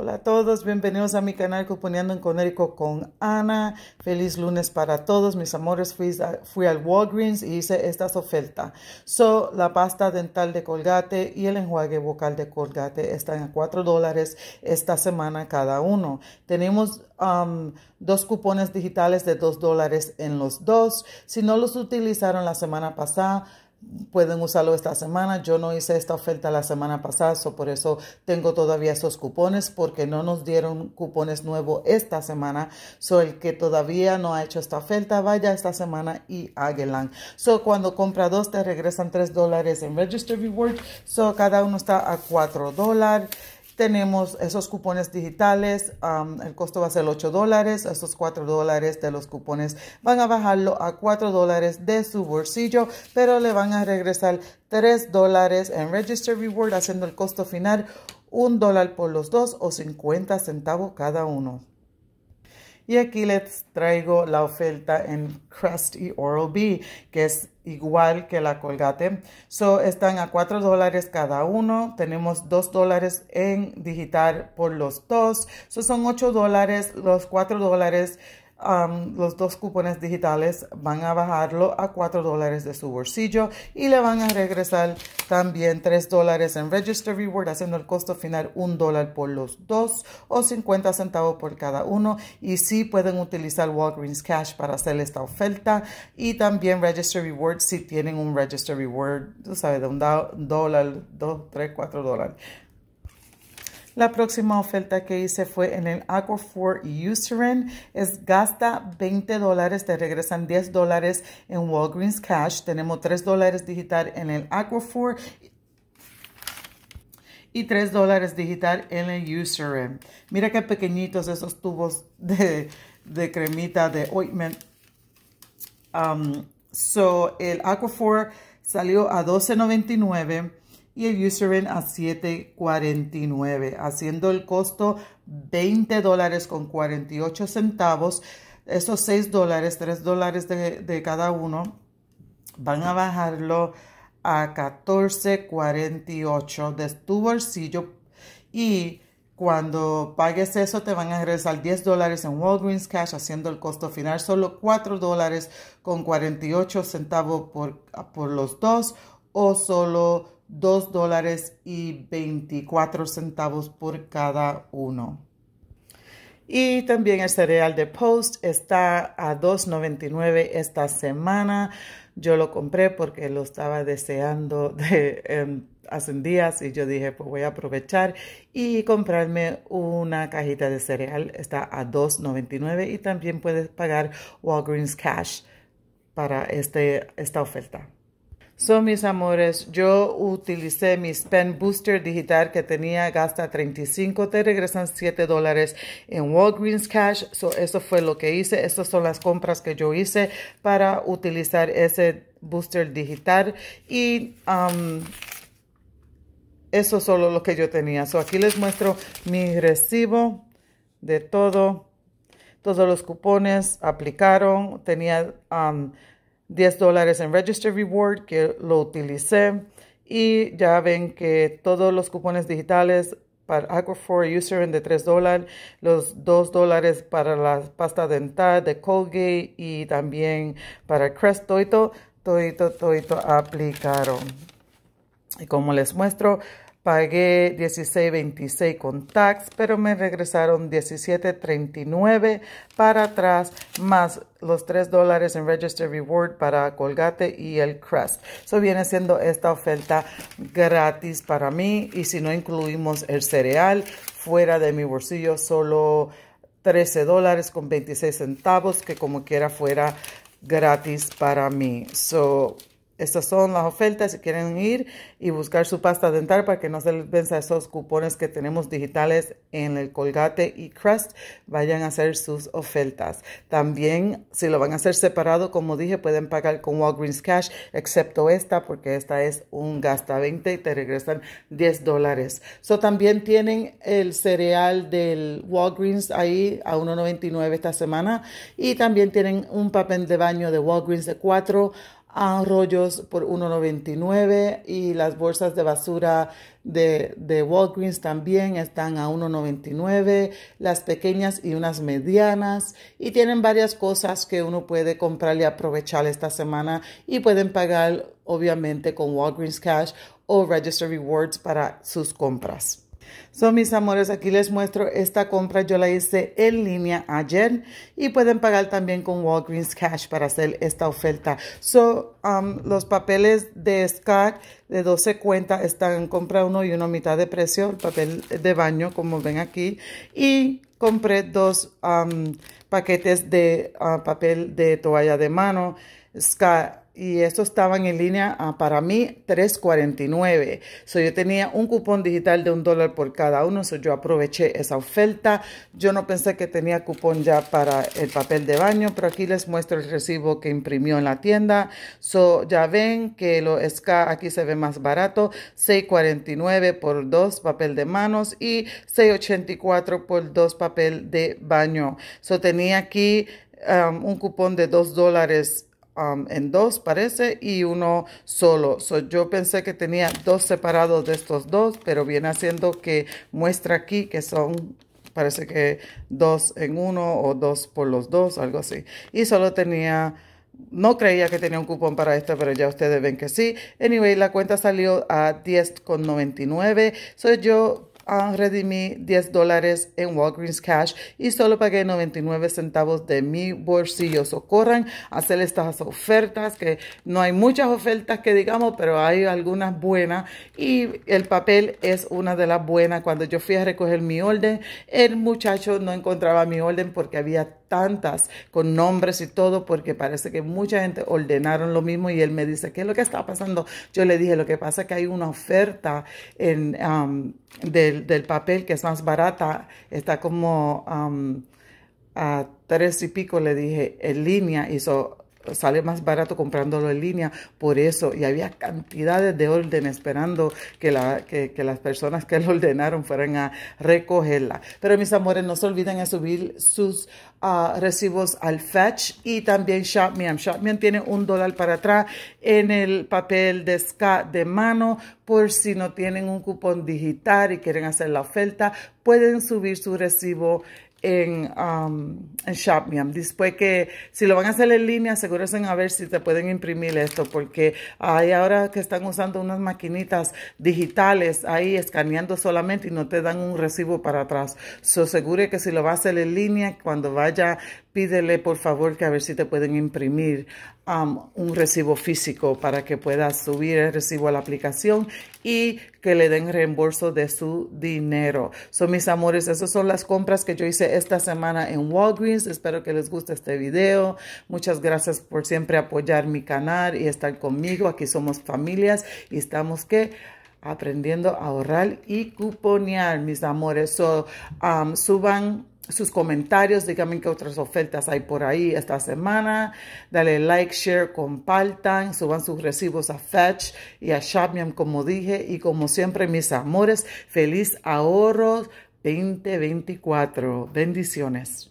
Hola a todos, bienvenidos a mi canal Cuponeando en Conérico con Ana. Feliz lunes para todos, mis amores. Fui, al Walgreens y hice estas ofertas. So, la pasta dental de Colgate y el enjuague vocal de Colgate están a 4 dólares esta semana cada uno. Tenemos um, dos cupones digitales de 2 dólares en los dos. Si no los utilizaron la semana pasada, pueden usarlo esta semana. Yo no hice esta oferta la semana pasada, so por eso tengo todavía esos cupones porque no nos dieron cupones nuevos esta semana. So el que todavía no ha hecho esta oferta, vaya esta semana y háguelan. So cuando compra dos te regresan tres dólares en Register Reward. So cada uno está a cuatro dólares. Tenemos esos cupones digitales, el costo va a ser 8 dólares, esos 4 dólares de los cupones van a bajarlo a 4 dólares de su bolsillo, pero le van a regresar 3 dólares en Register Reward haciendo el costo final 1 dólar por los dos o 50 centavos cada uno. Y aquí les traigo la oferta en Crest y Oral-B, que es igual que la Colgate. So, están a 4 dólares cada uno. Tenemos 2 dólares en digital por los dos. So, son 8 dólares. Los 4 dólares Um, los dos cupones digitales van a bajarlo a 4 dólares de su bolsillo y le van a regresar también 3 dólares en Register Reward, haciendo el costo final 1 dólar por los dos o 50 centavos por cada uno. Y sí pueden utilizar Walgreens Cash para hacer esta oferta y también Register Reward si tienen un Register Reward, tú sabes, de un dólar, 2, 3, 4 dólares. La próxima oferta que hice fue en el Aquaphor Userin. Es gasta 20 dólares, te regresan 10 dólares en Walgreens Cash. Tenemos 3 dólares digital en el Aquafor y 3 dólares digital en el Userin. Mira qué pequeñitos esos tubos de, cremita, de ointment. Um, so, el Aquaphor salió a $12.99 y el userin a 7.49, haciendo el costo 20 dólares con 48 centavos. Esos 6 dólares, 3 dólares de, cada uno, van a bajarlo a 14.48 de tu bolsillo y cuando pagues eso te van a regresar 10 dólares en Walgreens Cash haciendo el costo final solo 4 dólares con 48 centavos por, por los dos o solo 2 dólares y 24 centavos por cada uno. Y también el cereal de Post está a 2.99 esta semana. Yo lo compré porque lo estaba deseando em, hace días y yo dije, pues voy a aprovechar y comprarme una cajita de cereal. Está a 2.99 y también puedes pagar Walgreens Cash para este, esta oferta. So, mis amores, yo utilicé mi Spend Booster digital que tenía, gasta 35, te regresan 7 dólares en Walgreens Cash. So, eso fue lo que hice. Estas son las compras que yo hice para utilizar ese booster digital. Y um, eso solo lo que yo tenía. So, aquí les muestro mi recibo de todo. Todos los cupones aplicaron. Tenía... Um, 10 dólares en Register Reward que lo utilicé y ya ven que todos los cupones digitales para user en de 3 dólares, los 2 dólares para la pasta dental de Colgate y también para Crest, toito, toito, toito aplicaron. Y como les muestro, Pagué 16.26 con tax, pero me regresaron 17.39 para atrás, más los 3 dólares en Register Reward para Colgate y el crust. Eso viene siendo esta oferta gratis para mí. Y si no incluimos el cereal, fuera de mi bolsillo, solo 13 dólares con 26 centavos, que como quiera fuera gratis para mí. So, estas son las ofertas si quieren ir y buscar su pasta dental para que no se les venza esos cupones que tenemos digitales en el Colgate y Crust. Vayan a hacer sus ofertas. También, si lo van a hacer separado, como dije, pueden pagar con Walgreens Cash, excepto esta, porque esta es un gasta 20 y te regresan 10 dólares. también tienen el cereal del Walgreens ahí a 1.99 esta semana y también tienen un papel de baño de Walgreens de 4 a rollos por 1.99 y las bolsas de basura de, de Walgreens también están a 1.99, las pequeñas y unas medianas y tienen varias cosas que uno puede comprar y aprovechar esta semana y pueden pagar obviamente con Walgreens Cash o Register Rewards para sus compras. Son mis amores, aquí les muestro esta compra. Yo la hice en línea ayer y pueden pagar también con Walgreens Cash para hacer esta oferta. son um, los papeles de SCAR de 12 cuentas están en compra uno y uno mitad de precio. El papel de baño, como ven aquí. Y compré dos um, paquetes de uh, papel de toalla de mano. Ska y esto estaban en línea ah, para mí 3.49. yo tenía un cupón digital de un dólar por cada uno, yo aproveché esa oferta. Yo no pensé que tenía cupón ya para el papel de baño, pero aquí les muestro el recibo que imprimió en la tienda. So, ya ven que lo SCA aquí se ve más barato, 6.49 por dos papel de manos y 6.84 por dos papel de baño. So, tenía aquí um, un cupón de 2 dólares Um, en dos, parece, y uno solo. So, yo pensé que tenía dos separados de estos dos, pero viene haciendo que muestra aquí que son parece que dos en uno o dos por los dos, algo así. Y solo tenía, no creía que tenía un cupón para esto, pero ya ustedes ven que sí. Anyway, la cuenta salió a 10,99. soy yo um, redimí 10 dólares en Walgreens Cash y solo pagué 99 centavos de mi bolsillo. Socorran hacer estas ofertas, que no hay muchas ofertas que digamos, pero hay algunas buenas y el papel es una de las buenas. Cuando yo fui a recoger mi orden, el muchacho no encontraba mi orden porque había tantas con nombres y todo, porque parece que mucha gente ordenaron lo mismo y él me dice, ¿qué es lo que está pasando? Yo le dije, lo que pasa es que hay una oferta en, del, papel que es más barata, está como a tres y pico, le dije, en línea, hizo sale más barato comprándolo en línea, por eso, y había cantidades de orden esperando que, las personas que lo ordenaron fueran a recogerla. Pero mis amores, no se olviden de subir sus ah, recibos al Fetch y también ShopMeAm. Em. ShopMeAm em tiene un dólar para atrás en el papel de Ska de mano por si no tienen un cupón digital y quieren hacer la oferta, pueden subir su recibo en, um, en Después que, si lo van a hacer en línea, asegúrense a ver si te pueden imprimir esto, porque hay ahora que están usando unas maquinitas digitales ahí escaneando solamente y no te dan un recibo para atrás. So, asegure que si lo va a hacer en línea, cuando vaya pídele por favor que a ver si te pueden imprimir um, un recibo físico para que puedas subir el recibo a la aplicación y que le den reembolso de su dinero. Son mis amores, esas son las compras que yo hice esta semana en Walgreens. Espero que les guste este video. Muchas gracias por siempre apoyar mi canal y estar conmigo. Aquí somos familias y estamos que aprendiendo a ahorrar y cuponear, mis amores. So, um, suban sus comentarios, díganme qué otras ofertas hay por ahí esta semana. Dale like, share, compartan, suban sus recibos a Fetch y a Shopmium, como dije. Y como siempre, mis amores, feliz ahorro 2024. Bendiciones.